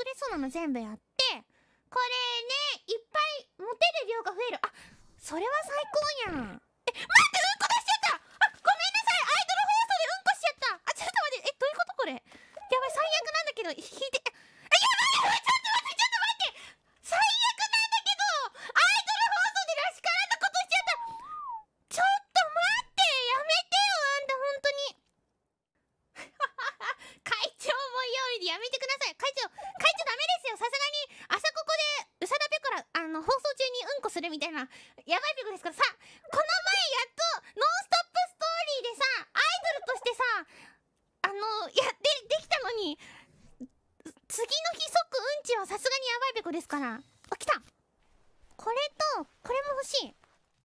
作れそうなの全部やってこれねいっぱい持てる量が増えるあそれは最高やんえ待ってうんこ出しちゃったあごめんなさいアイドル放送でうんこしちゃったあちょっと待ってえどういうことこれやばい最悪なんだけど引いてえやばいちょっと待ってちょっと待って最悪なんだけどアイドル放送でらしからぬことしちゃったちょっと待ってやめてよあんた本当に会長も用意でやめてくださいするみたいな、やばいっこですからさ、この前やっと、ノンストップストーリーでさ、アイドルとしてさ、あの、やって、できたのに、次の日即うんちはさすがにやばいべこですから。あ、来たこれと、これも欲しい。